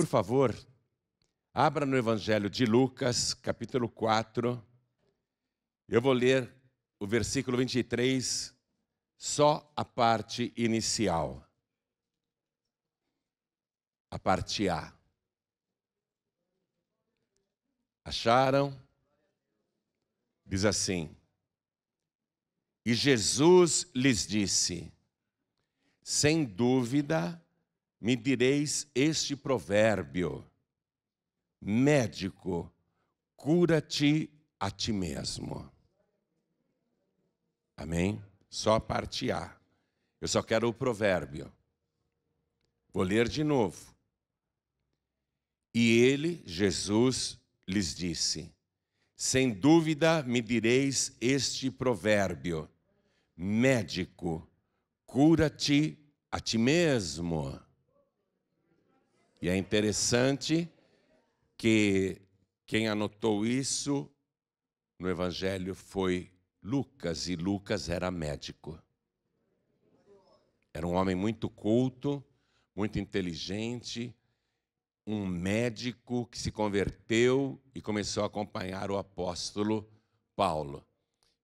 Por favor, abra no Evangelho de Lucas, capítulo 4. Eu vou ler o versículo 23, só a parte inicial. A parte A. Acharam? Diz assim: E Jesus lhes disse: Sem dúvida, me direis este provérbio: médico, cura-te a ti mesmo. Amém? Só a parte A. Eu só quero o provérbio. Vou ler de novo. E ele, Jesus, lhes disse: Sem dúvida me direis este provérbio: Médico, cura-te a ti mesmo. E é interessante que quem anotou isso no Evangelho foi Lucas, e Lucas era médico. Era um homem muito culto, muito inteligente, um médico que se converteu e começou a acompanhar o apóstolo Paulo.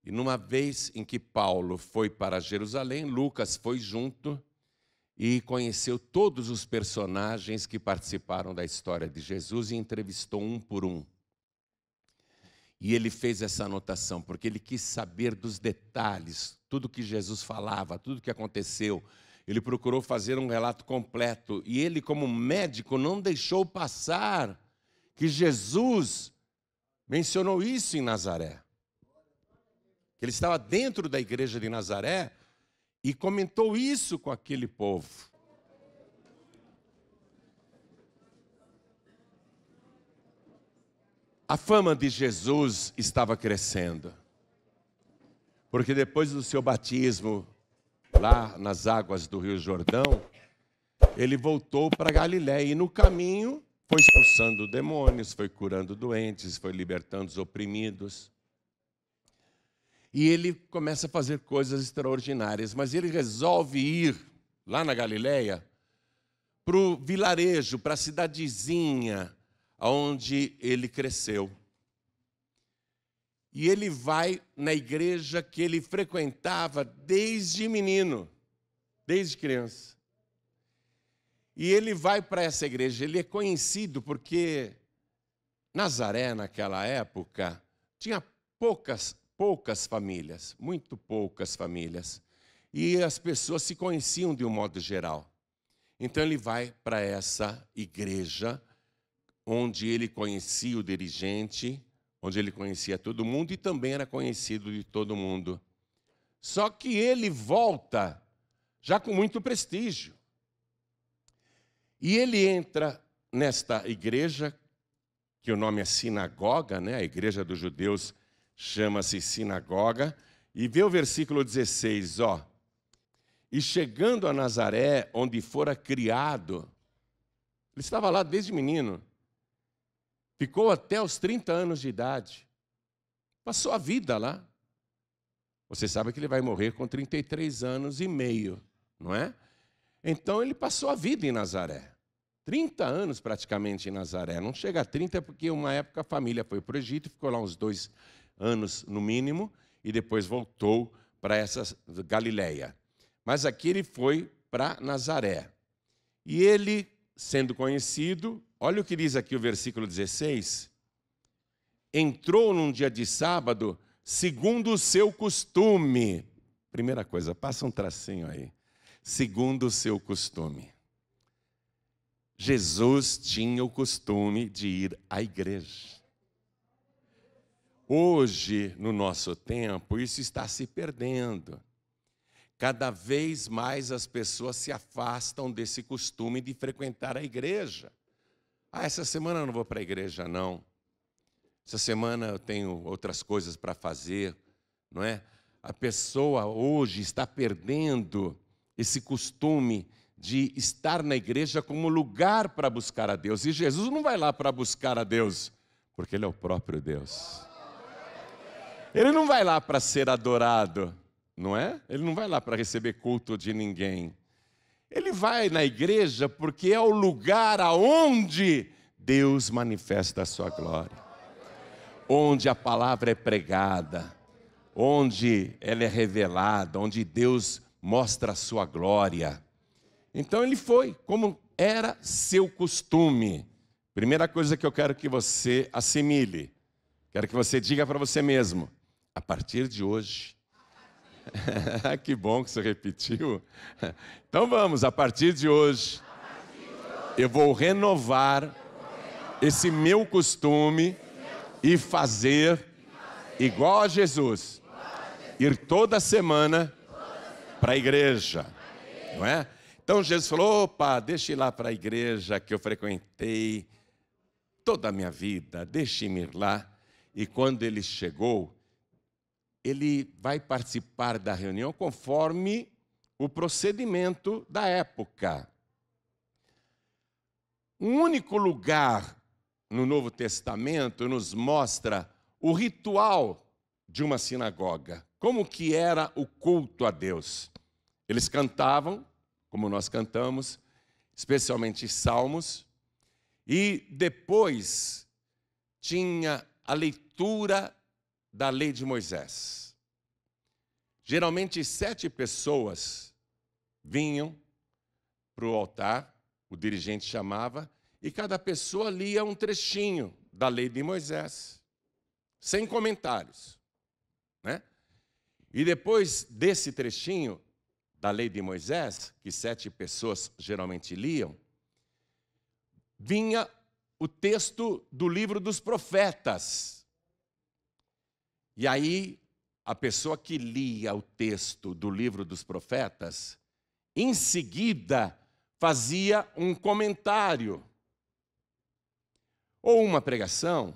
E numa vez em que Paulo foi para Jerusalém, Lucas foi junto e conheceu todos os personagens que participaram da história de Jesus e entrevistou um por um. E ele fez essa anotação, porque ele quis saber dos detalhes, tudo que Jesus falava, tudo que aconteceu. Ele procurou fazer um relato completo. E ele, como médico, não deixou passar que Jesus mencionou isso em Nazaré. Que ele estava dentro da igreja de Nazaré e comentou isso com aquele povo. A fama de Jesus estava crescendo, porque depois do seu batismo, lá nas águas do Rio Jordão, ele voltou para Galiléia e no caminho foi expulsando demônios, foi curando doentes, foi libertando os oprimidos. E ele começa a fazer coisas extraordinárias, mas ele resolve ir lá na Galileia para o vilarejo, para a cidadezinha onde ele cresceu. E ele vai na igreja que ele frequentava desde menino, desde criança. E ele vai para essa igreja, ele é conhecido porque Nazaré, naquela época, tinha poucas poucas famílias, muito poucas famílias. E as pessoas se conheciam de um modo geral. Então ele vai para essa igreja onde ele conhecia o dirigente, onde ele conhecia todo mundo e também era conhecido de todo mundo. Só que ele volta já com muito prestígio. E ele entra nesta igreja, que o nome é sinagoga, né? a igreja dos judeus chama-se sinagoga, e vê o versículo 16, ó. E chegando a Nazaré, onde fora criado, ele estava lá desde menino, ficou até os 30 anos de idade, passou a vida lá. Você sabe que ele vai morrer com 33 anos e meio, não é? Então ele passou a vida em Nazaré. 30 anos praticamente em Nazaré. Não chega a 30 porque uma época a família foi para o Egito, e ficou lá uns dois, anos no mínimo, e depois voltou para essa Galiléia. Mas aqui ele foi para Nazaré. E ele, sendo conhecido, olha o que diz aqui o versículo 16: entrou num dia de sábado, segundo o seu costume. Primeira coisa, passa um tracinho aí. Segundo o seu costume. Jesus tinha o costume de ir à igreja. Hoje, no nosso tempo, isso está se perdendo. Cada vez mais as pessoas se afastam desse costume de frequentar a igreja. Ah, essa semana eu não vou para a igreja, não. Essa semana eu tenho outras coisas para fazer, não é? A pessoa hoje está perdendo esse costume de estar na igreja como lugar para buscar a Deus. E Jesus não vai lá para buscar a Deus, porque Ele é o próprio Deus. Ele não vai lá para ser adorado, não é? Ele não vai lá para receber culto de ninguém. Ele vai na igreja porque é o lugar aonde Deus manifesta a sua glória. Onde a palavra é pregada, onde ela é revelada, onde Deus mostra a sua glória. Então ele foi, como era seu costume. Primeira coisa que eu quero que você assimile, quero que você diga para você mesmo: a partir de hoje. que bom que você repetiu. Então vamos, a partir de hoje, eu, vou renovar esse meu costume e fazer, igual a Jesus, ir toda semana, semana. para a igreja, não é? Então Jesus falou: opa, deixe ir lá para a igreja que eu frequentei toda a minha vida, deixe-me ir lá. E quando ele chegou, ele vai participar da reunião conforme o procedimento da época. Um único lugar no Novo Testamento nos mostra o ritual de uma sinagoga, como que era o culto a Deus. Eles cantavam, como nós cantamos, especialmente salmos, e depois tinha a leitura da lei de Moisés. Geralmente, sete pessoas vinham para o altar, o dirigente chamava, e cada pessoa lia um trechinho da lei de Moisés, sem comentários. Né? E depois desse trechinho da lei de Moisés, que sete pessoas geralmente liam, vinha o texto do livro dos profetas e aí, a pessoa que lia o texto do livro dos profetas, em seguida fazia um comentário, ou uma pregação,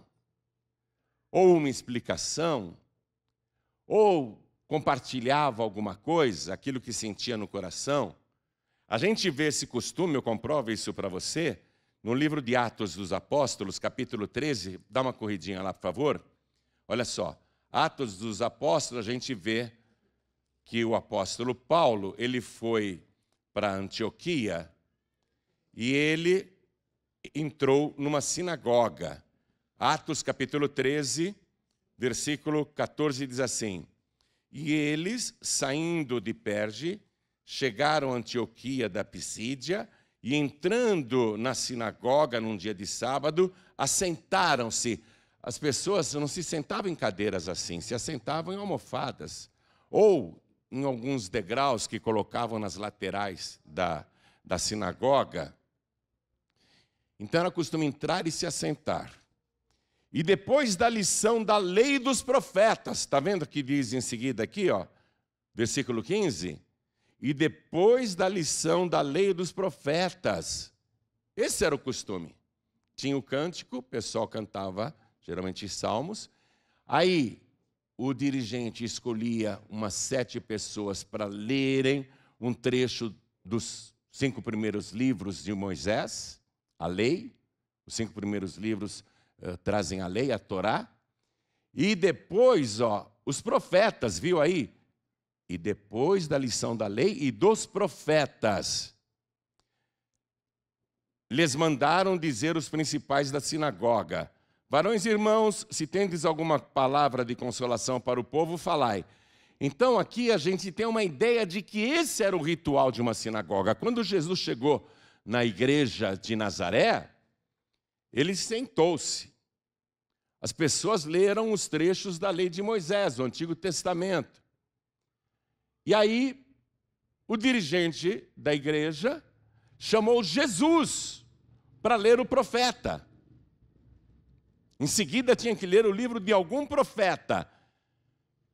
ou uma explicação, ou compartilhava alguma coisa, aquilo que sentia no coração. A gente vê esse costume, eu comprovo isso para você, no livro de Atos dos Apóstolos, capítulo 13, dá uma corridinha lá, por favor. Olha só. Atos dos Apóstolos, a gente vê que o apóstolo Paulo, ele foi para Antioquia e ele entrou numa sinagoga. Atos capítulo 13, versículo 14 diz assim: E eles, saindo de Perge, chegaram a Antioquia da Pisídia e entrando na sinagoga num dia de sábado, assentaram-se as pessoas não se sentavam em cadeiras assim, se assentavam em almofadas ou em alguns degraus que colocavam nas laterais da, da sinagoga. Então era costume entrar e se assentar. E depois da lição da lei dos profetas, está vendo que diz em seguida aqui, ó, versículo 15? E depois da lição da lei dos profetas. Esse era o costume. Tinha o cântico, o pessoal cantava geralmente salmos. Aí o dirigente escolhia umas sete pessoas para lerem um trecho dos cinco primeiros livros de Moisés, a lei. Os cinco primeiros livros uh, trazem a lei, a Torá. E depois, ó, os profetas, viu aí? E depois da lição da lei e dos profetas, lhes mandaram dizer os principais da sinagoga: Varões e irmãos, se tendes alguma palavra de consolação para o povo, falai. Então aqui a gente tem uma ideia de que esse era o ritual de uma sinagoga. Quando Jesus chegou na igreja de Nazaré, ele sentou-se. As pessoas leram os trechos da lei de Moisés, do Antigo Testamento. E aí, o dirigente da igreja chamou Jesus para ler o profeta. Em seguida tinha que ler o livro de algum profeta.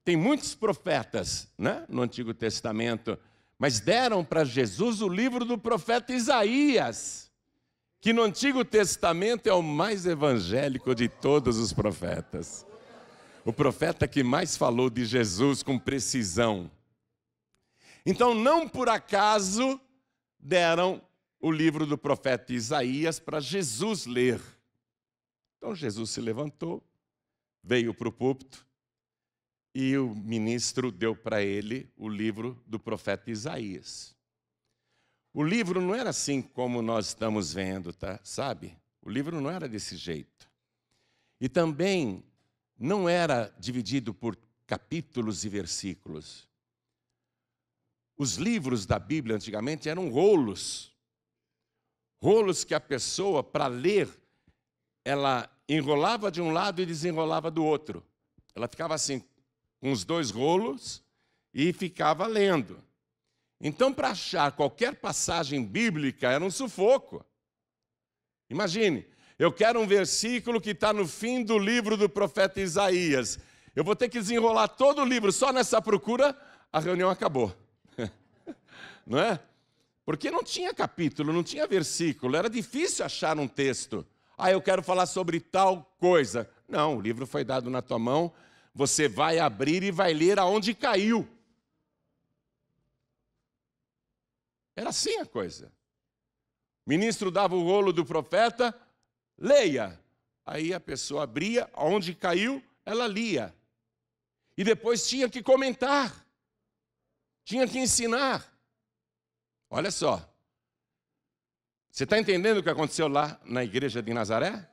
Tem muitos profetas né, no Antigo Testamento, mas deram para Jesus o livro do profeta Isaías, que no Antigo Testamento é o mais evangélico de todos os profetas. O profeta que mais falou de Jesus com precisão. Então, não por acaso deram o livro do profeta Isaías para Jesus ler. Então Jesus se levantou, veio para o púlpito e o ministro deu para ele o livro do profeta Isaías. O livro não era assim como nós estamos vendo, tá? sabe? O livro não era desse jeito. E também não era dividido por capítulos e versículos. Os livros da Bíblia antigamente eram rolos. Rolos que a pessoa, para ler, ela enrolava de um lado e desenrolava do outro. Ela ficava assim, com os dois rolos e ficava lendo. Então, para achar qualquer passagem bíblica era um sufoco. Imagine, eu quero um versículo que está no fim do livro do profeta Isaías. Eu vou ter que desenrolar todo o livro, só nessa procura a reunião acabou. não é? Porque não tinha capítulo, não tinha versículo, era difícil achar um texto. Ah, eu quero falar sobre tal coisa. Não, o livro foi dado na tua mão, você vai abrir e vai ler aonde caiu. Era assim a coisa. O ministro dava o rolo do profeta, leia. Aí a pessoa abria, aonde caiu, ela lia. E depois tinha que comentar, tinha que ensinar. Olha só, você está entendendo o que aconteceu lá na igreja de Nazaré?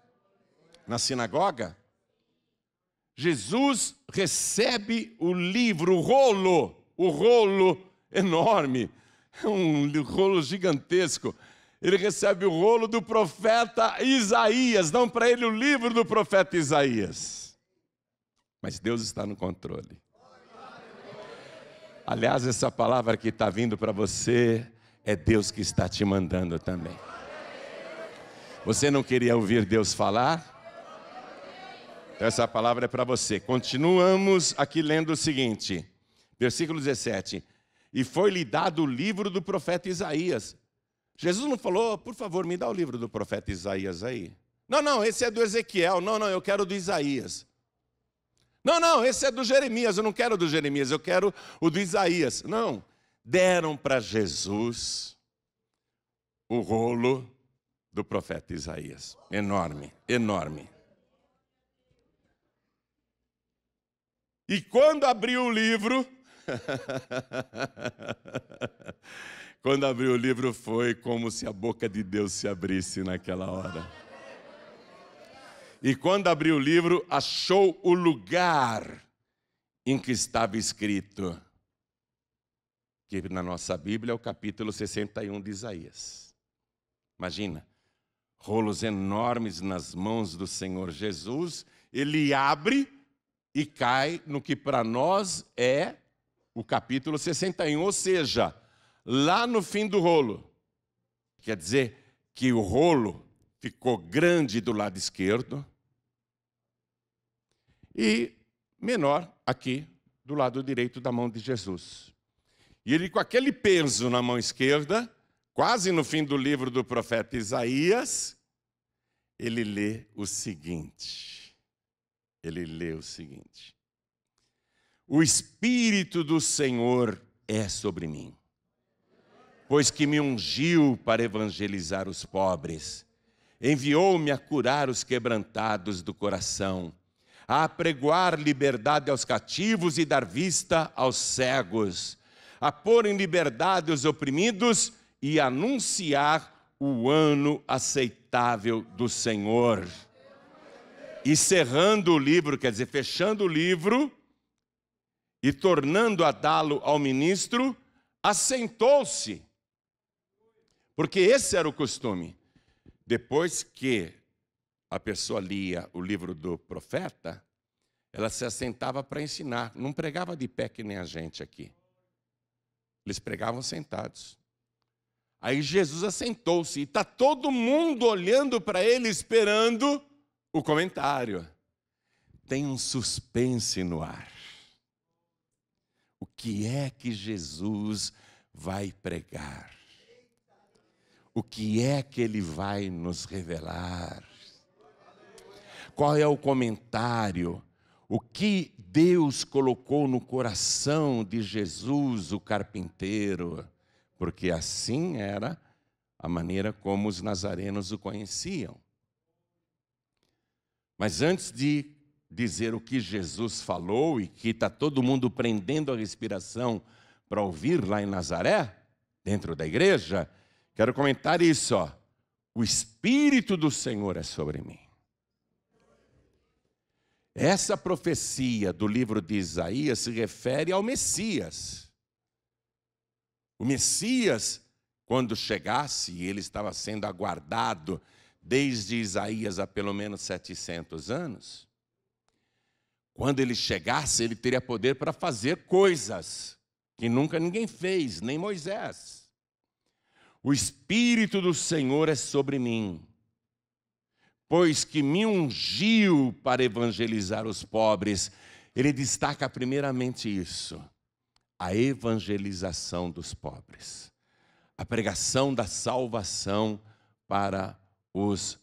Na sinagoga? Jesus recebe o livro, o rolo, o rolo enorme, um rolo gigantesco. Ele recebe o rolo do profeta Isaías, dão para ele o livro do profeta Isaías. Mas Deus está no controle. Aliás, essa palavra que está vindo para você é Deus que está te mandando também. Você não queria ouvir Deus falar? Então, essa palavra é para você. Continuamos aqui lendo o seguinte, versículo 17. E foi-lhe dado o livro do profeta Isaías. Jesus não falou, oh, por favor, me dá o livro do profeta Isaías aí. Não, não, esse é do Ezequiel. Não, não, eu quero do Isaías. Não, não, esse é do Jeremias. Eu não quero do Jeremias, eu quero o do Isaías. Não, deram para Jesus o rolo do profeta Isaías. Enorme, enorme. E quando abriu o livro, quando abriu o livro foi como se a boca de Deus se abrisse naquela hora. E quando abriu o livro, achou o lugar em que estava escrito: que na nossa Bíblia é o capítulo 61 de Isaías. Imagina, rolos enormes nas mãos do Senhor Jesus, ele abre e cai no que para nós é o capítulo 61, ou seja, lá no fim do rolo. Quer dizer que o rolo ficou grande do lado esquerdo e menor aqui do lado direito da mão de Jesus. E ele, com aquele peso na mão esquerda, quase no fim do livro do profeta Isaías, ele lê o seguinte: ele lê o seguinte. O Espírito do Senhor é sobre mim, pois que me ungiu para evangelizar os pobres, enviou-me a curar os quebrantados do coração, a apregoar liberdade aos cativos e dar vista aos cegos a pôr em liberdade os oprimidos e anunciar o ano aceitável do Senhor. E cerrando o livro, quer dizer, fechando o livro e tornando a dá-lo ao ministro, assentou-se. Porque esse era o costume. Depois que a pessoa lia o livro do profeta, ela se assentava para ensinar, não pregava de pé que nem a gente aqui. Eles pregavam sentados. Aí Jesus assentou-se e está todo mundo olhando para ele, esperando o comentário. Tem um suspense no ar. O que é que Jesus vai pregar? O que é que ele vai nos revelar? Qual é o comentário? O que Deus colocou no coração de Jesus, o carpinteiro, porque assim era a maneira como os nazarenos o conheciam. Mas antes de dizer o que Jesus falou e que está todo mundo prendendo a respiração para ouvir lá em Nazaré, dentro da igreja, quero comentar isso. Ó. O Espírito do Senhor é sobre mim. Essa profecia do livro de Isaías se refere ao Messias. O Messias, quando chegasse, ele estava sendo aguardado desde Isaías há pelo menos 700 anos. Quando ele chegasse, ele teria poder para fazer coisas que nunca ninguém fez, nem Moisés. O Espírito do Senhor é sobre mim pois que me ungiu para evangelizar os pobres. Ele destaca primeiramente isso, a evangelização dos pobres, a pregação da salvação para os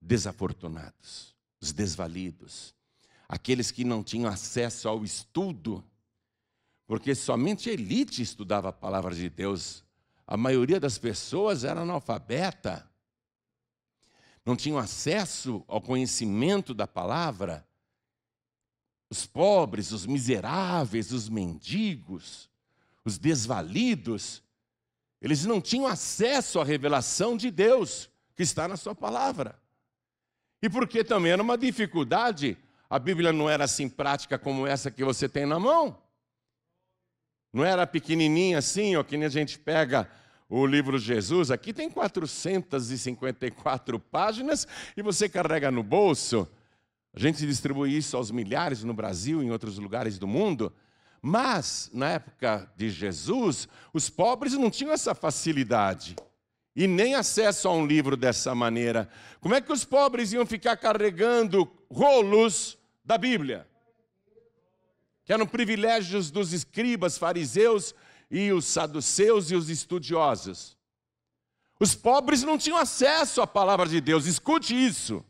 desafortunados, os desvalidos, aqueles que não tinham acesso ao estudo, porque somente a elite estudava a palavra de Deus. A maioria das pessoas era analfabeta não tinham acesso ao conhecimento da palavra, os pobres, os miseráveis, os mendigos, os desvalidos, eles não tinham acesso à revelação de Deus que está na sua palavra. E porque também era uma dificuldade, a Bíblia não era assim prática como essa que você tem na mão. Não era pequenininha assim, ó, que nem a gente pega o livro de Jesus, aqui tem 454 páginas e você carrega no bolso. A gente distribui isso aos milhares no Brasil e em outros lugares do mundo. Mas, na época de Jesus, os pobres não tinham essa facilidade e nem acesso a um livro dessa maneira. Como é que os pobres iam ficar carregando rolos da Bíblia? Que eram privilégios dos escribas, fariseus, e os saduceus e os estudiosos. Os pobres não tinham acesso à palavra de Deus, escute isso.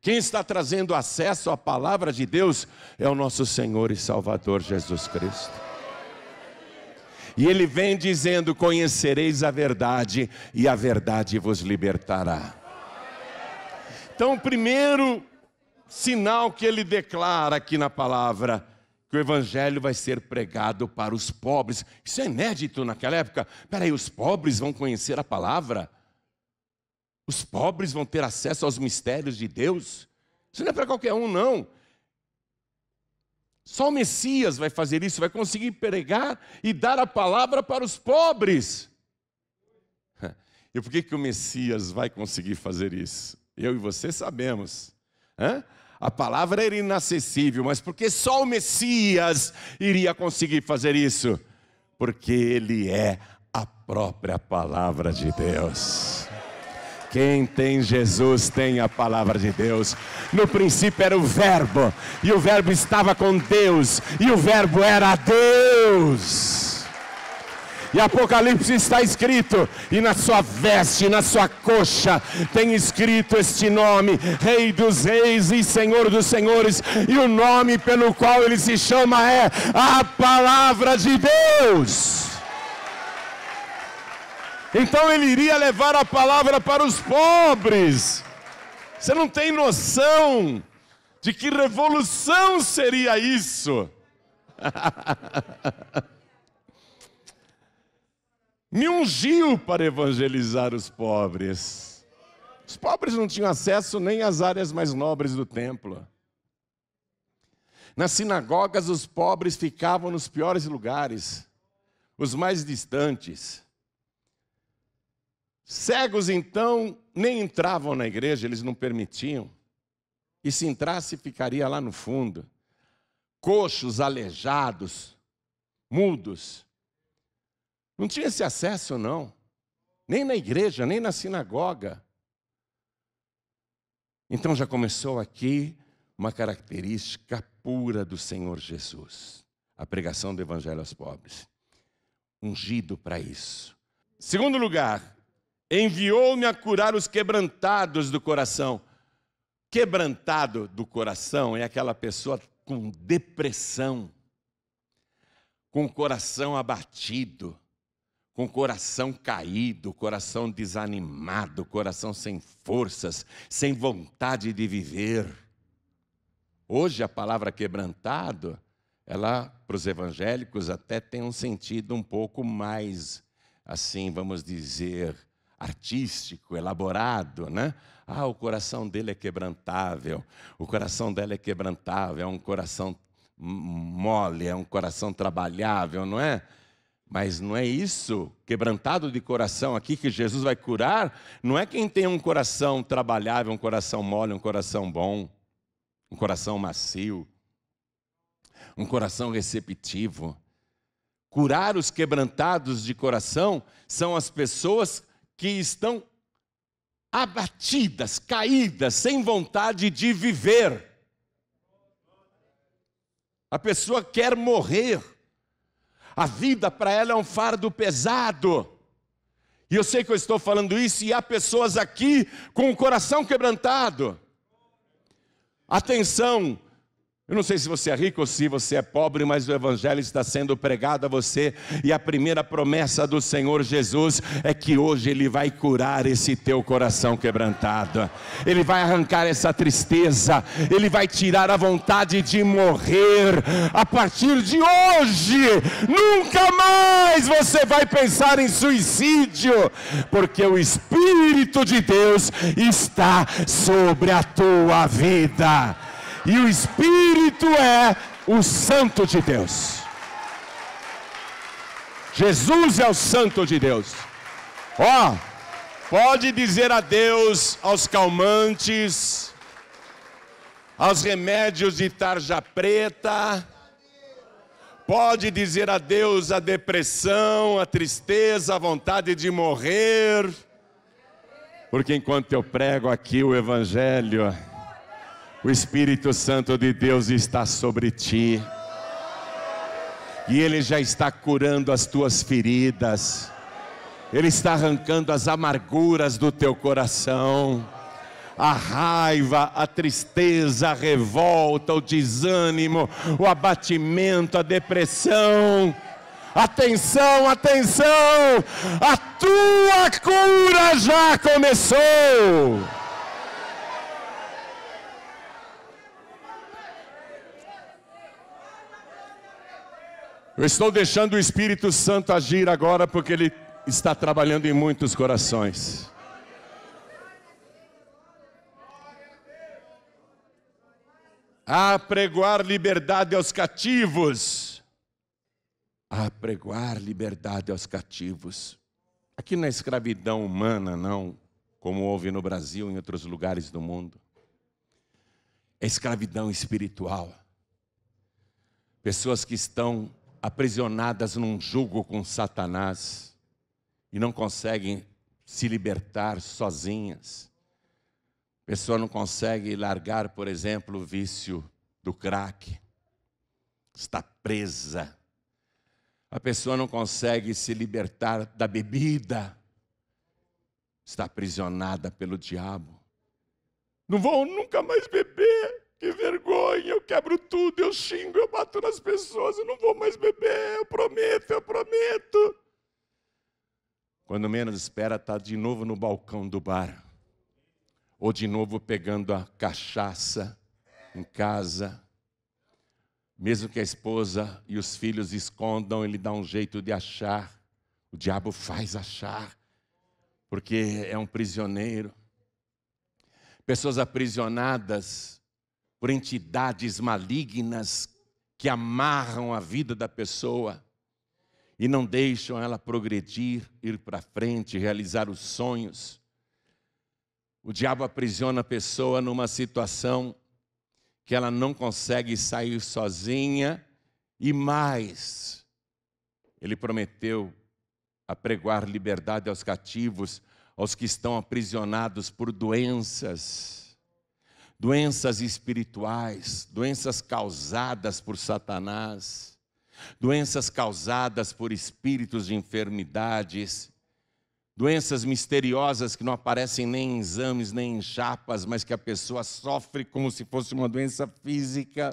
Quem está trazendo acesso à palavra de Deus é o nosso Senhor e Salvador Jesus Cristo. E ele vem dizendo: Conhecereis a verdade, e a verdade vos libertará. Então, o primeiro sinal que ele declara aqui na palavra que o evangelho vai ser pregado para os pobres. Isso é inédito naquela época. Peraí, os pobres vão conhecer a palavra? Os pobres vão ter acesso aos mistérios de Deus? Isso não é para qualquer um, não. Só o Messias vai fazer isso, vai conseguir pregar e dar a palavra para os pobres. E por que, que o Messias vai conseguir fazer isso? Eu e você sabemos. Hã? A palavra era inacessível, mas porque só o Messias iria conseguir fazer isso? Porque ele é a própria palavra de Deus. Quem tem Jesus tem a palavra de Deus. No princípio era o Verbo, e o Verbo estava com Deus, e o Verbo era Deus. E Apocalipse está escrito, e na sua veste, na sua coxa, tem escrito este nome: Rei dos Reis e Senhor dos Senhores, e o nome pelo qual ele se chama é a Palavra de Deus. Então ele iria levar a palavra para os pobres. Você não tem noção de que revolução seria isso. me ungiu para evangelizar os pobres. Os pobres não tinham acesso nem às áreas mais nobres do templo. Nas sinagogas, os pobres ficavam nos piores lugares, os mais distantes. Cegos, então, nem entravam na igreja, eles não permitiam. E se entrasse, ficaria lá no fundo. Coxos, aleijados, mudos, não tinha esse acesso, não. Nem na igreja, nem na sinagoga. Então já começou aqui uma característica pura do Senhor Jesus, a pregação do Evangelho aos pobres. Ungido para isso. Segundo lugar, enviou-me a curar os quebrantados do coração. Quebrantado do coração é aquela pessoa com depressão, com o coração abatido, com coração caído, coração desanimado, coração sem forças, sem vontade de viver. Hoje a palavra quebrantado, ela para os evangélicos até tem um sentido um pouco mais assim, vamos dizer, artístico, elaborado, né? Ah, o coração dele é quebrantável, o coração dela é quebrantável, é um coração mole, é um coração trabalhável, não é? Mas não é isso, quebrantado de coração aqui, que Jesus vai curar, não é quem tem um coração trabalhável, um coração mole, um coração bom, um coração macio, um coração receptivo. Curar os quebrantados de coração são as pessoas que estão abatidas, caídas, sem vontade de viver. A pessoa quer morrer. A vida para ela é um fardo pesado. E eu sei que eu estou falando isso e há pessoas aqui com o coração quebrantado. Atenção, eu não sei se você é rico ou se você é pobre, mas o Evangelho está sendo pregado a você, e a primeira promessa do Senhor Jesus é que hoje Ele vai curar esse teu coração quebrantado, Ele vai arrancar essa tristeza, Ele vai tirar a vontade de morrer. A partir de hoje, nunca mais você vai pensar em suicídio, porque o Espírito de Deus está sobre a tua vida e o Espírito é o Santo de Deus. Jesus é o Santo de Deus. Ó, oh, pode dizer adeus aos calmantes, aos remédios de tarja preta, pode dizer adeus à depressão, à tristeza, à vontade de morrer, porque enquanto eu prego aqui o Evangelho, o Espírito Santo de Deus está sobre ti. E Ele já está curando as tuas feridas. Ele está arrancando as amarguras do teu coração. A raiva, a tristeza, a revolta, o desânimo, o abatimento, a depressão. Atenção, atenção! A tua cura já começou! Eu estou deixando o Espírito Santo agir agora porque ele está trabalhando em muitos corações. A pregoar liberdade aos cativos. A pregoar liberdade aos cativos. Aqui na é escravidão humana, não, como houve no Brasil e em outros lugares do mundo. É escravidão espiritual. Pessoas que estão aprisionadas num jugo com Satanás e não conseguem se libertar sozinhas. A pessoa não consegue largar, por exemplo, o vício do crack. Está presa. A pessoa não consegue se libertar da bebida. Está aprisionada pelo diabo. Não vou nunca mais beber. Que vergonha, eu quebro tudo, eu xingo, eu bato nas pessoas, eu não vou mais beber, eu prometo, eu prometo. Quando menos espera, está de novo no balcão do bar, ou de novo pegando a cachaça em casa. Mesmo que a esposa e os filhos escondam, ele dá um jeito de achar. O diabo faz achar, porque é um prisioneiro. Pessoas aprisionadas por entidades malignas que amarram a vida da pessoa e não deixam ela progredir, ir para frente, realizar os sonhos. O diabo aprisiona a pessoa numa situação que ela não consegue sair sozinha e mais. Ele prometeu apregoar liberdade aos cativos, aos que estão aprisionados por doenças doenças espirituais, doenças causadas por Satanás, doenças causadas por espíritos de enfermidades, doenças misteriosas que não aparecem nem em exames, nem em chapas, mas que a pessoa sofre como se fosse uma doença física.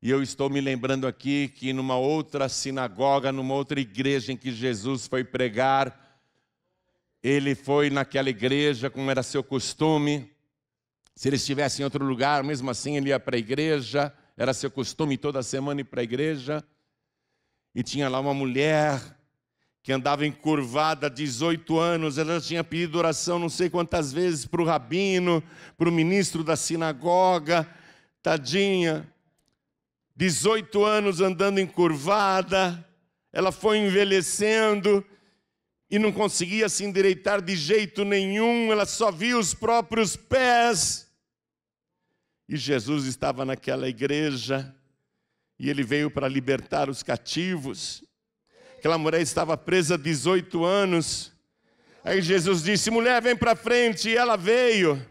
E eu estou me lembrando aqui que numa outra sinagoga, numa outra igreja em que Jesus foi pregar, ele foi naquela igreja, como era seu costume, se ele estivesse em outro lugar, mesmo assim ele ia para a igreja, era seu costume toda semana ir para a igreja. E tinha lá uma mulher que andava encurvada há 18 anos, ela tinha pedido oração não sei quantas vezes para o rabino, para o ministro da sinagoga, tadinha. 18 anos andando encurvada, ela foi envelhecendo e não conseguia se endireitar de jeito nenhum, ela só via os próprios pés. E Jesus estava naquela igreja e ele veio para libertar os cativos. Aquela mulher estava presa há 18 anos. Aí Jesus disse: mulher, vem para frente. E ela veio,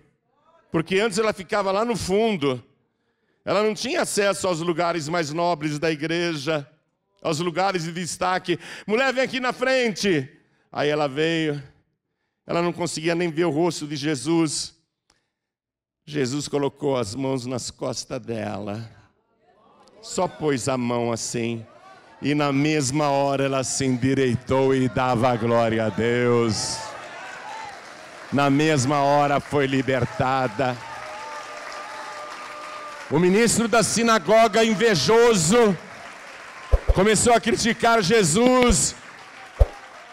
porque antes ela ficava lá no fundo. Ela não tinha acesso aos lugares mais nobres da igreja, aos lugares de destaque. Mulher, vem aqui na frente. Aí ela veio. Ela não conseguia nem ver o rosto de Jesus. Jesus colocou as mãos nas costas dela, só pôs a mão assim, e na mesma hora ela se endireitou e dava glória a Deus. Na mesma hora foi libertada. O ministro da sinagoga, invejoso, começou a criticar Jesus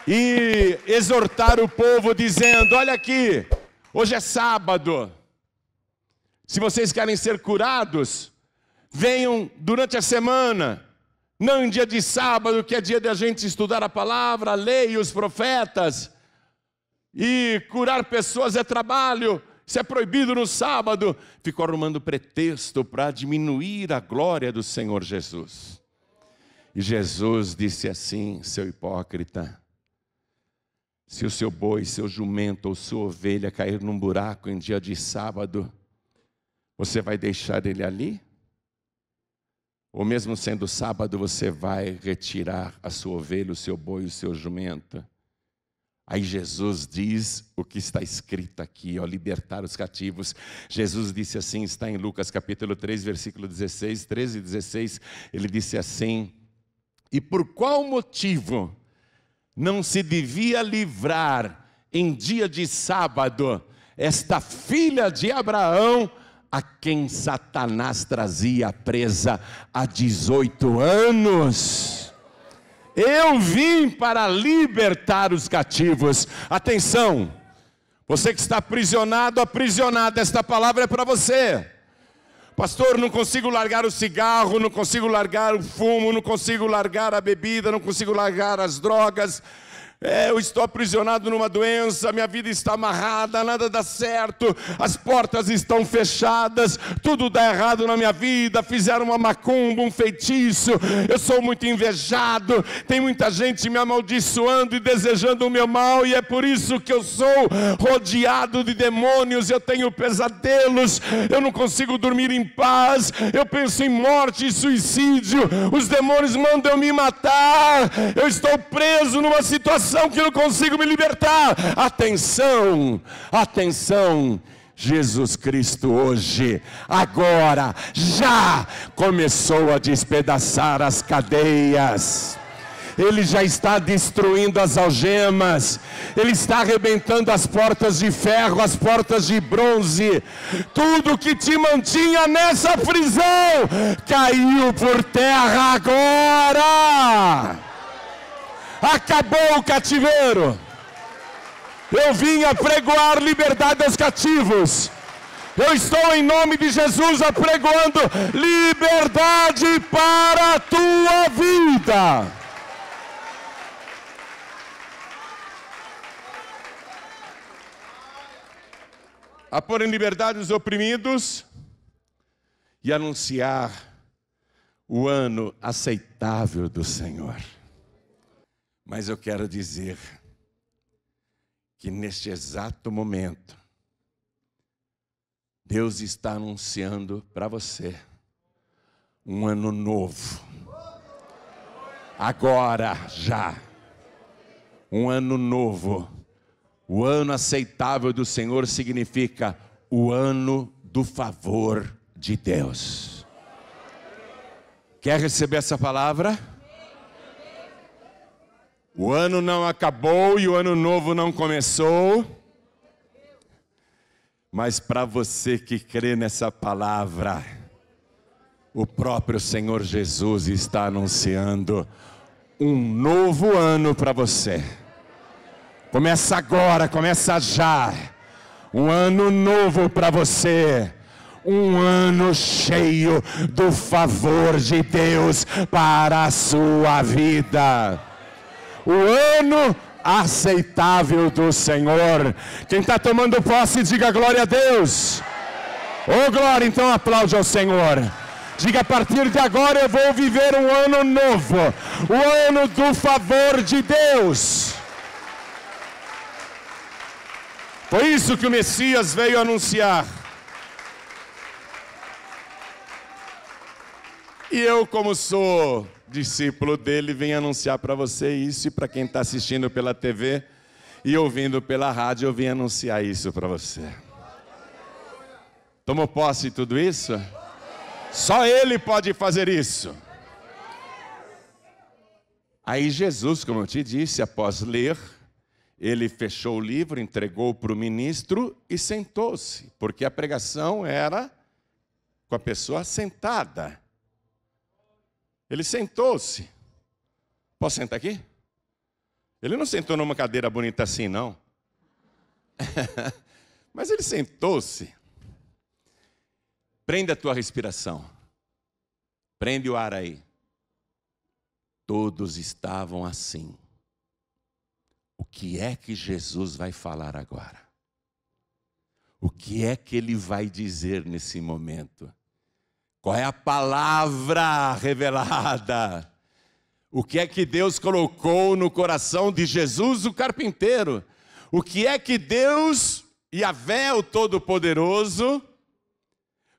e exortar o povo, dizendo: Olha aqui, hoje é sábado. Se vocês querem ser curados, venham durante a semana, não em dia de sábado, que é dia da gente estudar a palavra, a lei e os profetas. E curar pessoas é trabalho, isso é proibido no sábado. Ficou arrumando pretexto para diminuir a glória do Senhor Jesus. E Jesus disse assim, seu hipócrita: se o seu boi, seu jumento ou sua ovelha cair num buraco em dia de sábado, você vai deixar ele ali? Ou mesmo sendo sábado, você vai retirar a sua ovelha, o seu boi, o seu jumento? Aí Jesus diz o que está escrito aqui, ó, libertar os cativos. Jesus disse assim, está em Lucas capítulo 3, versículo 16, 13 e 16, ele disse assim: E por qual motivo não se devia livrar em dia de sábado esta filha de Abraão a quem Satanás trazia presa há 18 anos. Eu vim para libertar os cativos. Atenção, você que está aprisionado, aprisionado, esta palavra é para você. Pastor, não consigo largar o cigarro, não consigo largar o fumo, não consigo largar a bebida, não consigo largar as drogas é, eu estou aprisionado numa doença, minha vida está amarrada, nada dá certo, as portas estão fechadas, tudo dá errado na minha vida, fizeram uma macumba, um feitiço, eu sou muito invejado, tem muita gente me amaldiçoando e desejando o meu mal, e é por isso que eu sou rodeado de demônios, eu tenho pesadelos, eu não consigo dormir em paz, eu penso em morte e suicídio, os demônios mandam me matar, eu estou preso numa situação situação que não consigo me libertar. Atenção, atenção. Jesus Cristo hoje, agora, já começou a despedaçar as cadeias. Ele já está destruindo as algemas, Ele está arrebentando as portas de ferro, as portas de bronze, tudo que te mantinha nessa prisão caiu por terra agora acabou o cativeiro. Eu vim apregoar liberdade aos cativos. Eu estou em nome de Jesus apregoando liberdade para a tua vida. A pôr em liberdade os oprimidos e anunciar o ano aceitável do Senhor. Mas eu quero dizer que neste exato momento, Deus está anunciando para você um ano novo. Agora já. Um ano novo. O ano aceitável do Senhor significa o ano do favor de Deus. Quer receber essa palavra? O ano não acabou e o ano novo não começou. Mas para você que crê nessa palavra, o próprio Senhor Jesus está anunciando um novo ano para você. Começa agora, começa já. Um ano novo para você um ano cheio do favor de Deus para a sua vida o ano aceitável do Senhor. Quem está tomando posse, diga glória a Deus. Ô oh, glória, então aplaude ao Senhor. Diga a partir de agora eu vou viver um ano novo, o ano do favor de Deus. Foi isso que o Messias veio anunciar. E eu, como sou discípulo dele, vem anunciar para você isso e para quem está assistindo pela TV e ouvindo pela rádio, eu vim anunciar isso para você. Tomou posse de tudo isso? Só ele pode fazer isso. Aí Jesus, como eu te disse, após ler, ele fechou o livro, entregou para o ministro e sentou-se, porque a pregação era com a pessoa sentada. Ele sentou-se. Posso sentar aqui? Ele não sentou numa cadeira bonita assim, não. Mas ele sentou-se. Prenda a tua respiração. Prende o ar aí. Todos estavam assim. O que é que Jesus vai falar agora? O que é que ele vai dizer nesse momento? Qual é a palavra revelada? O que é que Deus colocou no coração de Jesus, o carpinteiro? O que é que Deus, Yahvé, o Todo-Poderoso,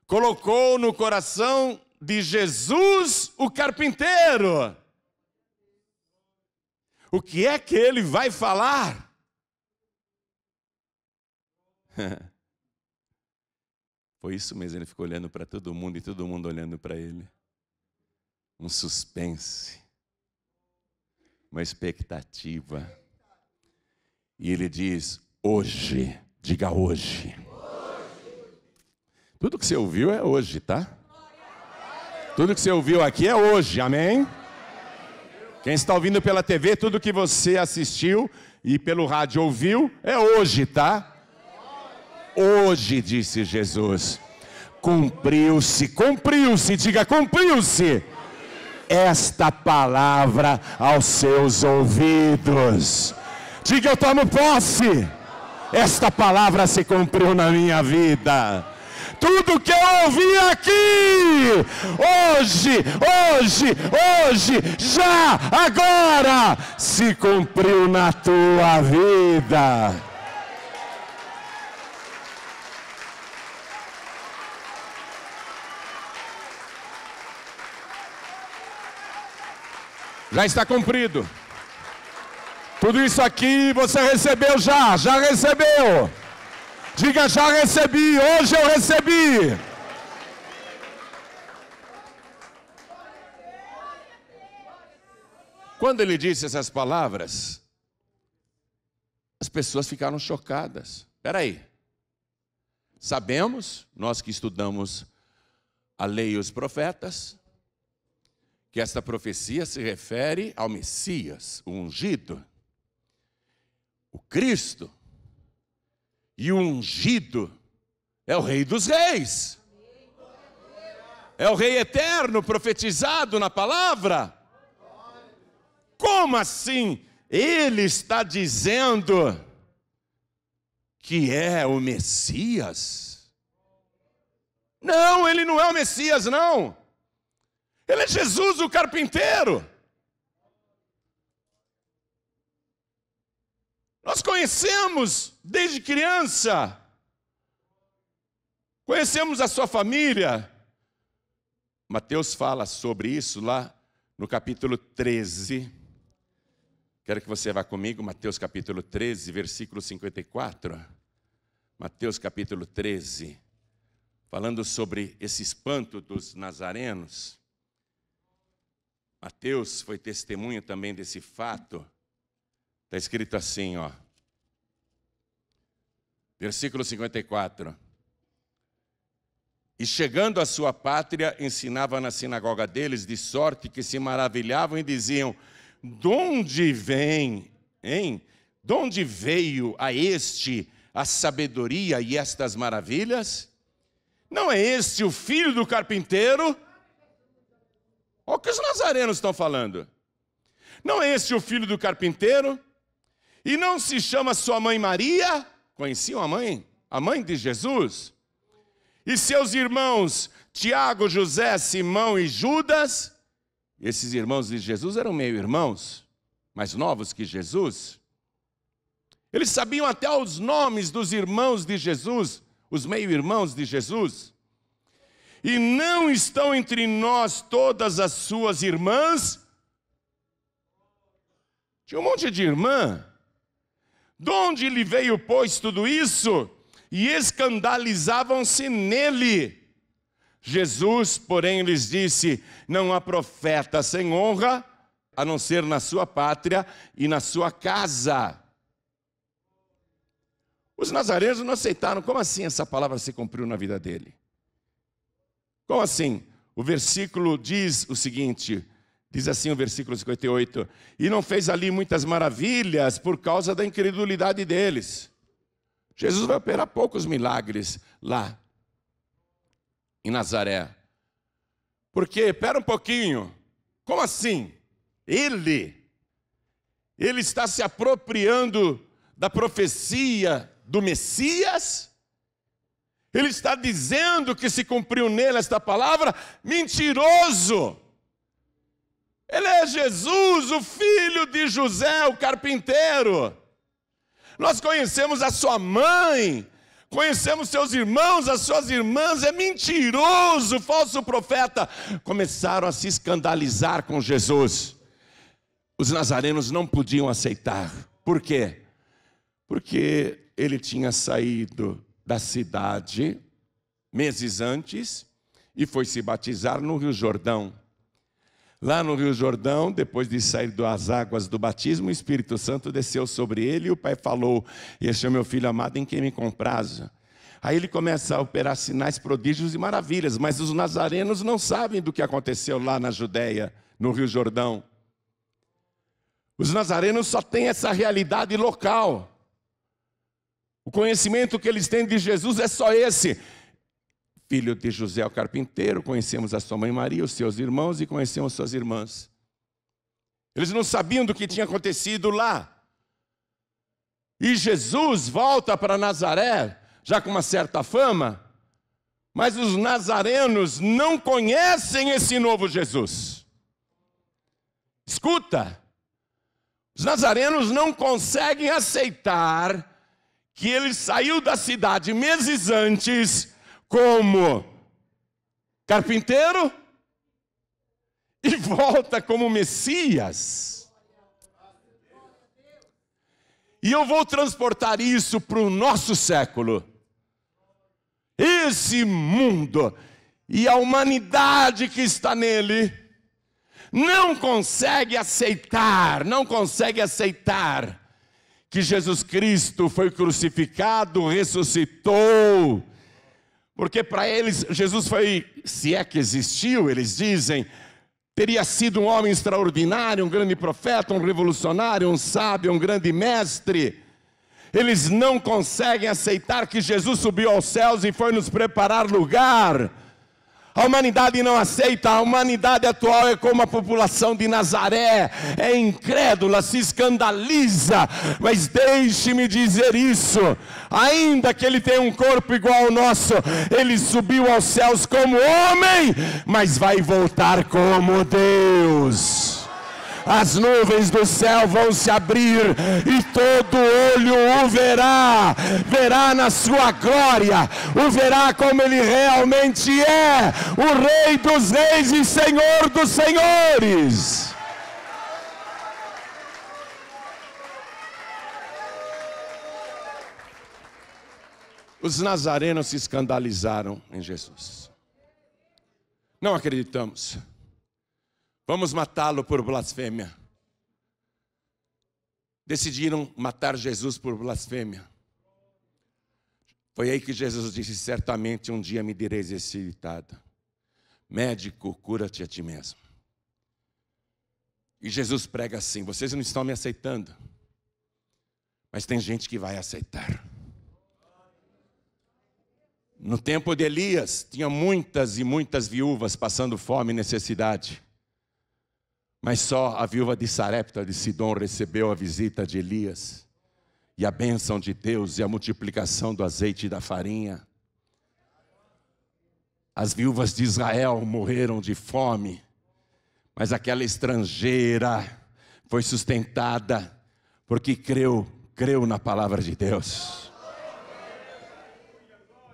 colocou no coração de Jesus, o carpinteiro? O que é que ele vai falar? Foi isso mesmo, ele ficou olhando para todo mundo e todo mundo olhando para ele. Um suspense, uma expectativa. E ele diz: hoje, diga hoje. hoje. Tudo que você ouviu é hoje, tá? Tudo que você ouviu aqui é hoje, amém? Quem está ouvindo pela TV, tudo que você assistiu e pelo rádio ouviu é hoje, tá? Hoje, disse Jesus, cumpriu-se, cumpriu-se, diga cumpriu-se esta palavra aos seus ouvidos. Diga eu tomo posse. Esta palavra se cumpriu na minha vida tudo que eu ouvi aqui, hoje, hoje, hoje, já, agora, se cumpriu na tua vida. Já está cumprido. Tudo isso aqui você recebeu já, já recebeu. Diga, já recebi, hoje eu recebi. Quando ele disse essas palavras, as pessoas ficaram chocadas. Espera aí. Sabemos, nós que estudamos a lei e os profetas, que esta profecia se refere ao Messias, o ungido, o Cristo. E o ungido é o Rei dos Reis. É o Rei eterno profetizado na palavra. Como assim ele está dizendo que é o Messias? Não, ele não é o Messias, não. Ele é Jesus, o carpinteiro. Nós conhecemos desde criança, conhecemos a sua família. Mateus fala sobre isso lá no capítulo 13. Quero que você vá comigo, Mateus capítulo 13, versículo 54. Mateus capítulo 13, falando sobre esse espanto dos nazarenos. Mateus foi testemunho também desse fato. Está escrito assim, ó. Versículo 54. E chegando à sua pátria, ensinava na sinagoga deles, de sorte que se maravilhavam e diziam: De onde vem, hein? De onde veio a este a sabedoria e estas maravilhas? Não é este o filho do carpinteiro? Olha o que os nazarenos estão falando. Não é esse o filho do carpinteiro? E não se chama sua mãe Maria? Conheciam a mãe? A mãe de Jesus? E seus irmãos Tiago, José, Simão e Judas? Esses irmãos de Jesus eram meio-irmãos, mais novos que Jesus. Eles sabiam até os nomes dos irmãos de Jesus, os meio-irmãos de Jesus e não estão entre nós todas as suas irmãs? Tinha um monte de irmã. De onde lhe veio, pois, tudo isso? E escandalizavam-se nele. Jesus, porém, lhes disse: Não há profeta sem honra, a não ser na sua pátria e na sua casa. Os nazarenos não aceitaram. Como assim essa palavra se cumpriu na vida dele? Como assim? O versículo diz o seguinte: diz assim o versículo 58, e não fez ali muitas maravilhas por causa da incredulidade deles. Jesus vai operar poucos milagres lá, em Nazaré. Porque, espera um pouquinho, como assim? Ele, ele está se apropriando da profecia do Messias? Ele está dizendo que se cumpriu nele esta palavra, mentiroso. Ele é Jesus, o filho de José, o carpinteiro. Nós conhecemos a sua mãe, conhecemos seus irmãos, as suas irmãs, é mentiroso, falso profeta. Começaram a se escandalizar com Jesus. Os nazarenos não podiam aceitar. Por quê? Porque ele tinha saído da cidade meses antes e foi se batizar no Rio Jordão. Lá no Rio Jordão, depois de sair das águas do batismo, o Espírito Santo desceu sobre ele e o pai falou: Este é meu filho amado em quem me comprazo. Aí ele começa a operar sinais, prodígios e maravilhas, mas os nazarenos não sabem do que aconteceu lá na Judéia, no Rio Jordão. Os nazarenos só têm essa realidade local. O conhecimento que eles têm de Jesus é só esse. Filho de José o carpinteiro, conhecemos a sua mãe Maria, os seus irmãos e conhecemos suas irmãs. Eles não sabiam do que tinha acontecido lá. E Jesus volta para Nazaré, já com uma certa fama, mas os nazarenos não conhecem esse novo Jesus. Escuta, os nazarenos não conseguem aceitar que ele saiu da cidade meses antes como carpinteiro e volta como Messias. E eu vou transportar isso para o nosso século. Esse mundo e a humanidade que está nele não consegue aceitar, não consegue aceitar que Jesus Cristo foi crucificado, ressuscitou. Porque para eles, Jesus foi, se é que existiu, eles dizem, teria sido um homem extraordinário, um grande profeta, um revolucionário, um sábio, um grande mestre. Eles não conseguem aceitar que Jesus subiu aos céus e foi nos preparar lugar a humanidade não aceita, a humanidade atual é como a população de Nazaré, é incrédula, se escandaliza. Mas deixe-me dizer isso: ainda que ele tenha um corpo igual ao nosso, ele subiu aos céus como homem, mas vai voltar como Deus as nuvens do céu vão se abrir e todo olho o verá, verá na sua glória, o verá como ele realmente é, o Rei dos Reis e Senhor dos Senhores. Os nazarenos se escandalizaram em Jesus. Não acreditamos. Vamos matá-lo por blasfêmia. Decidiram matar Jesus por blasfêmia. Foi aí que Jesus disse: Certamente um dia me direis esse ditado: Médico, cura-te a ti mesmo. E Jesus prega assim: Vocês não estão me aceitando, mas tem gente que vai aceitar. No tempo de Elias, tinha muitas e muitas viúvas passando fome e necessidade. Mas só a viúva de Sarepta de Sidom recebeu a visita de Elias e a bênção de Deus e a multiplicação do azeite e da farinha. As viúvas de Israel morreram de fome, mas aquela estrangeira foi sustentada porque creu, creu na palavra de Deus.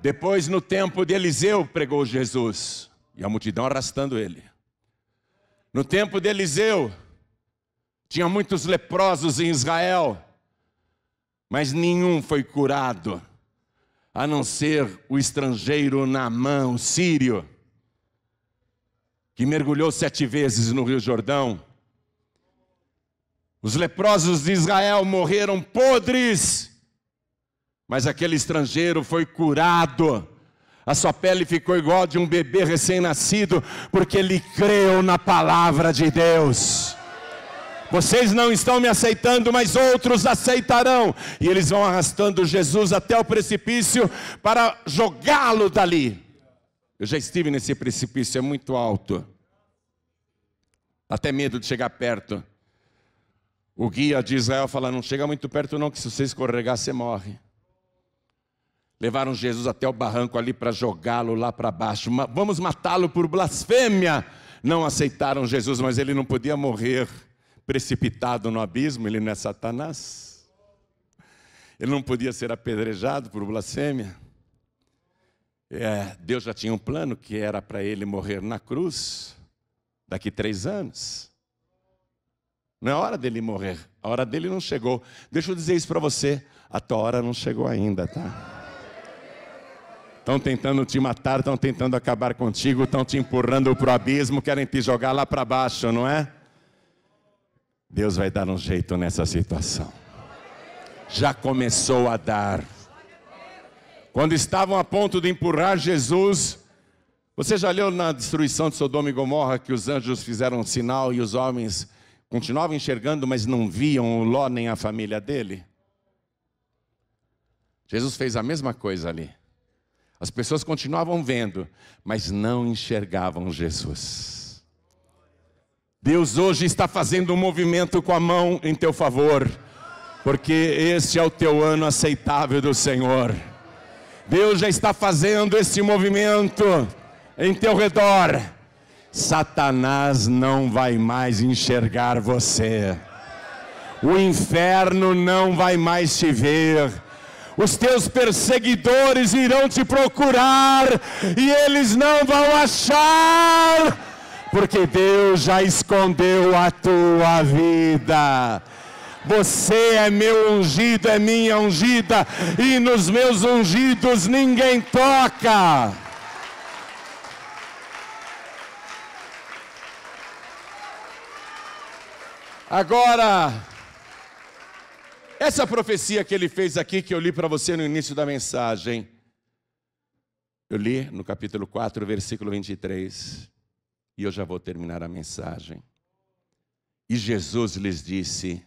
Depois, no tempo de Eliseu, pregou Jesus e a multidão arrastando ele. No tempo de Eliseu, tinha muitos leprosos em Israel, mas nenhum foi curado, a não ser o estrangeiro Naamã, o sírio, que mergulhou sete vezes no Rio Jordão. Os leprosos de Israel morreram podres, mas aquele estrangeiro foi curado a sua pele ficou igual a de um bebê recém-nascido, porque ele creu na palavra de Deus. Vocês não estão me aceitando, mas outros aceitarão. E eles vão arrastando Jesus até o precipício para jogá-lo dali. Eu já estive nesse precipício, é muito alto. Até medo de chegar perto. O guia de Israel fala: não chega muito perto, não, que se você escorregar, você morre. Levaram Jesus até o barranco ali para jogá-lo lá para baixo. Vamos matá-lo por blasfêmia. Não aceitaram Jesus, mas ele não podia morrer precipitado no abismo, ele não é Satanás. Ele não podia ser apedrejado por blasfêmia. É, Deus já tinha um plano que era para ele morrer na cruz daqui três anos. Não é hora dele morrer, a hora dele não chegou. Deixa eu dizer isso para você: a tua hora não chegou ainda, tá? Estão tentando te matar, estão tentando acabar contigo, estão te empurrando para o abismo, querem te jogar lá para baixo, não é? Deus vai dar um jeito nessa situação. Já começou a dar. Quando estavam a ponto de empurrar Jesus, você já leu na destruição de Sodoma e Gomorra que os anjos fizeram um sinal e os homens continuavam enxergando, mas não viam o Ló nem a família dele? Jesus fez a mesma coisa ali. As pessoas continuavam vendo, mas não enxergavam Jesus. Deus hoje está fazendo um movimento com a mão em teu favor, porque este é o teu ano aceitável do Senhor. Deus já está fazendo esse movimento em teu redor. Satanás não vai mais enxergar você. O inferno não vai mais te ver os teus perseguidores irão te procurar e eles não vão achar, porque Deus já escondeu a tua vida. Você é meu ungido, é minha ungida, e nos meus ungidos ninguém toca. Agora, essa profecia que ele fez aqui, que eu li para você no início da mensagem, eu li no capítulo 4, versículo 23, e eu já vou terminar a mensagem. E Jesus lhes disse,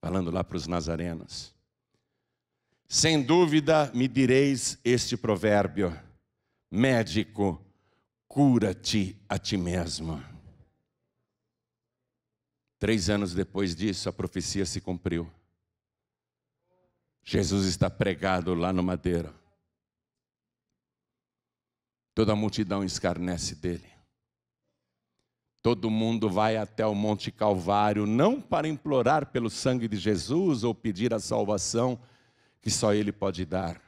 falando lá para os nazarenos: Sem dúvida me direis este provérbio, médico, cura-te a ti mesmo. Três anos depois disso, a profecia se cumpriu. Jesus está pregado lá no madeira. Toda a multidão escarnece dele. Todo mundo vai até o Monte Calvário não para implorar pelo sangue de Jesus ou pedir a salvação que só Ele pode dar.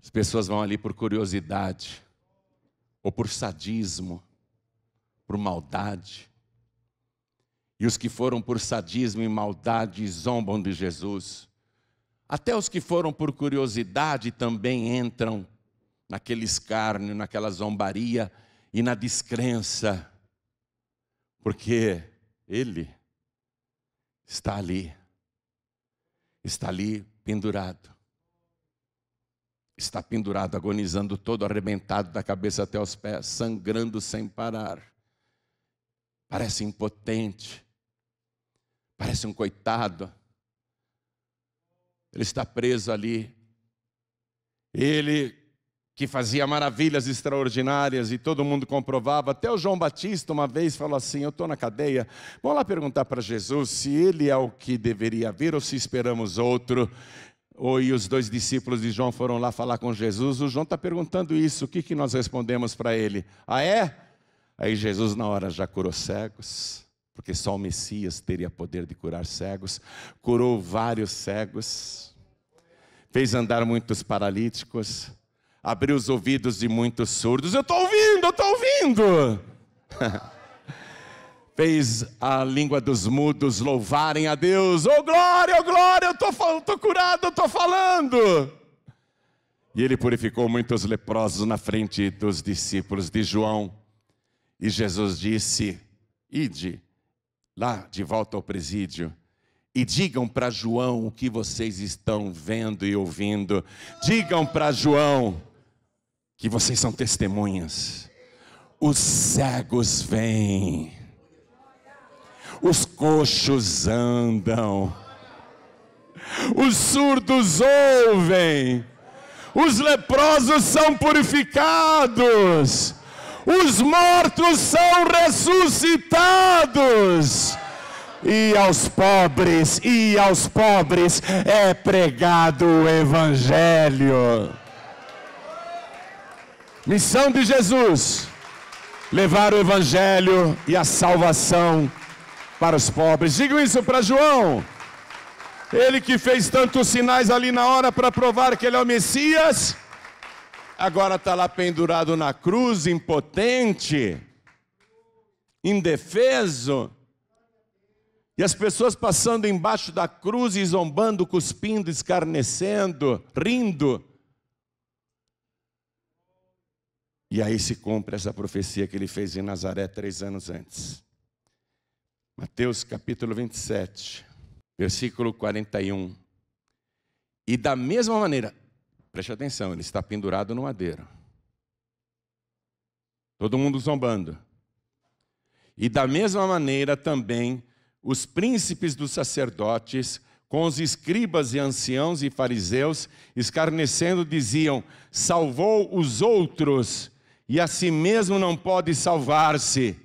As pessoas vão ali por curiosidade, ou por sadismo, por maldade, e os que foram por sadismo e maldade zombam de Jesus. Até os que foram por curiosidade também entram naquele escárnio, naquela zombaria e na descrença, porque Ele está ali, está ali pendurado, está pendurado, agonizando todo, arrebentado da cabeça até os pés, sangrando sem parar, parece impotente, Parece um coitado. Ele está preso ali. Ele que fazia maravilhas extraordinárias e todo mundo comprovava. Até o João Batista uma vez falou assim: Eu estou na cadeia. Vamos lá perguntar para Jesus se ele é o que deveria vir ou se esperamos outro. Ou e os dois discípulos de João foram lá falar com Jesus. O João está perguntando isso. O que, que nós respondemos para ele? Ah, é? Aí Jesus, na hora, já curou cegos porque só o Messias teria poder de curar cegos, curou vários cegos, fez andar muitos paralíticos, abriu os ouvidos de muitos surdos. Eu estou ouvindo, eu estou ouvindo! fez a língua dos mudos louvarem a Deus. Oh glória, oh glória, eu estou curado, eu estou falando. E ele purificou muitos leprosos na frente dos discípulos de João. E Jesus disse: Ide lá de volta ao presídio e digam para João o que vocês estão vendo e ouvindo. Digam para João que vocês são testemunhas. Os cegos vêm, os coxos andam, os surdos ouvem, os leprosos são purificados os mortos são ressuscitados e aos pobres, e aos pobres é pregado o Evangelho. Missão de Jesus: levar o Evangelho e a salvação para os pobres. Digo isso para João, ele que fez tantos sinais ali na hora para provar que ele é o Messias agora está lá pendurado na cruz, impotente, indefeso. E as pessoas passando embaixo da cruz e zombando, cuspindo, escarnecendo, rindo. E aí se cumpre essa profecia que ele fez em Nazaré três anos antes. Mateus capítulo 27, versículo 41. E da mesma maneira, Preste atenção, ele está pendurado no madeiro. Todo mundo zombando. E da mesma maneira também os príncipes dos sacerdotes, com os escribas e anciãos e fariseus, escarnecendo, diziam: Salvou os outros, e a si mesmo não pode salvar-se.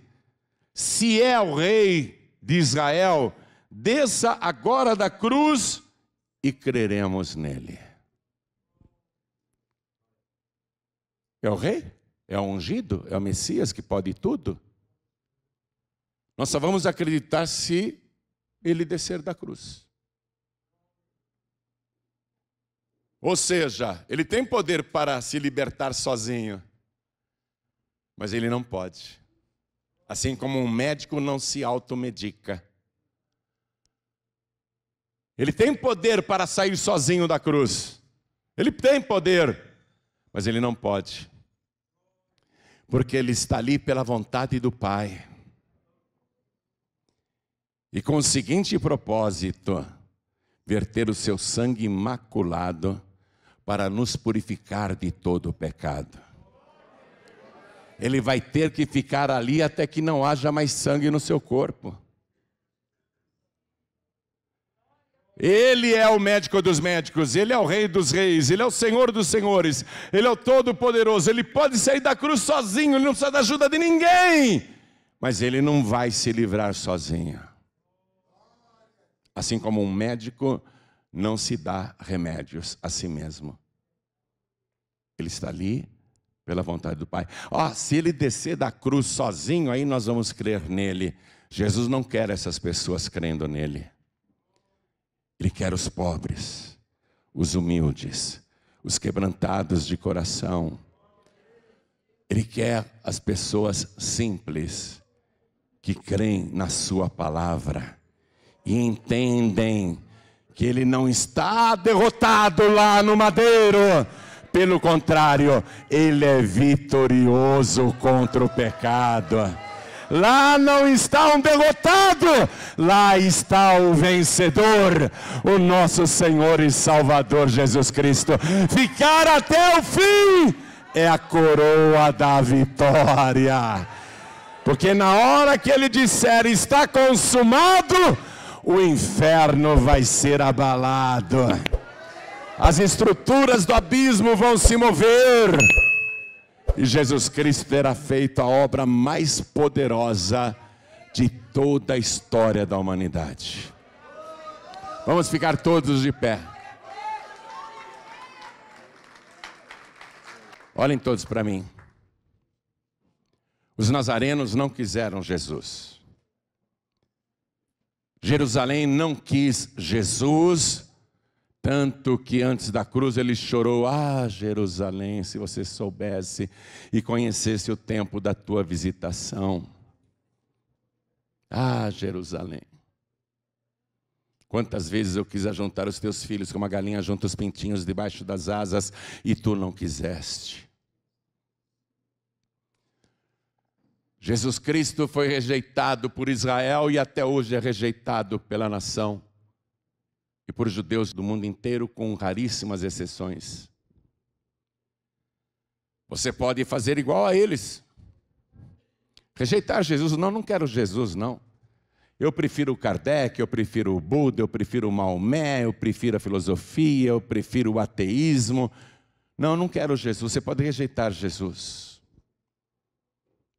Se é o rei de Israel, desça agora da cruz e creremos nele. É o rei? É o ungido? É o Messias que pode tudo? Nós só vamos acreditar se ele descer da cruz. Ou seja, ele tem poder para se libertar sozinho, mas ele não pode. Assim como um médico não se automedica. Ele tem poder para sair sozinho da cruz. Ele tem poder mas ele não pode, porque ele está ali pela vontade do Pai. E com o seguinte propósito: verter o seu sangue imaculado para nos purificar de todo o pecado. Ele vai ter que ficar ali até que não haja mais sangue no seu corpo. Ele é o médico dos médicos, ele é o rei dos reis, ele é o senhor dos senhores, ele é o todo-poderoso. Ele pode sair da cruz sozinho, ele não precisa da ajuda de ninguém, mas ele não vai se livrar sozinho. Assim como um médico não se dá remédios a si mesmo, ele está ali pela vontade do Pai. Ó, oh, se ele descer da cruz sozinho, aí nós vamos crer nele. Jesus não quer essas pessoas crendo nele. Ele quer os pobres, os humildes, os quebrantados de coração. Ele quer as pessoas simples que creem na Sua palavra e entendem que Ele não está derrotado lá no madeiro. Pelo contrário, Ele é vitorioso contra o pecado. Lá não está um derrotado, lá está o vencedor, o nosso Senhor e Salvador Jesus Cristo. Ficar até o fim é a coroa da vitória. Porque na hora que ele disser está consumado, o inferno vai ser abalado. As estruturas do abismo vão se mover Jesus Cristo terá feito a obra mais poderosa de toda a história da humanidade. Vamos ficar todos de pé. Olhem todos para mim. Os nazarenos não quiseram Jesus. Jerusalém não quis Jesus tanto que antes da cruz ele chorou: Ah, Jerusalém, se você soubesse e conhecesse o tempo da tua visitação. Ah, Jerusalém. Quantas vezes eu quis ajuntar os teus filhos como a galinha junta os pintinhos debaixo das asas e tu não quiseste. Jesus Cristo foi rejeitado por Israel e até hoje é rejeitado pela nação e por judeus do mundo inteiro, com raríssimas exceções. Você pode fazer igual a eles. Rejeitar Jesus, não, não quero Jesus, não. Eu prefiro o Kardec, eu prefiro o Buda, eu prefiro o Maomé, eu prefiro a filosofia, eu prefiro o ateísmo. Não, não quero Jesus. Você pode rejeitar Jesus.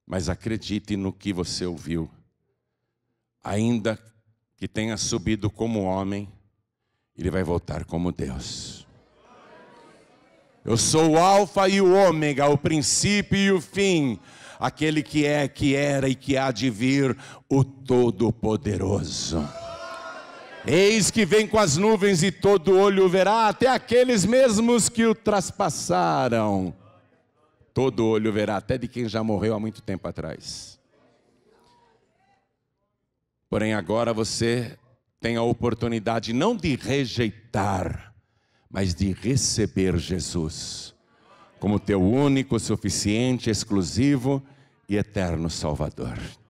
Mas acredite no que você ouviu. Ainda que tenha subido como homem, ele vai voltar como Deus. Eu sou o Alfa e o Ômega, o princípio e o fim, aquele que é, que era e que há de vir, o Todo-Poderoso. Eis que vem com as nuvens e todo olho verá, até aqueles mesmos que o traspassaram. Todo olho verá, até de quem já morreu há muito tempo atrás. Porém, agora você tem a oportunidade não de rejeitar, mas de receber Jesus como teu único, suficiente, exclusivo e eterno Salvador.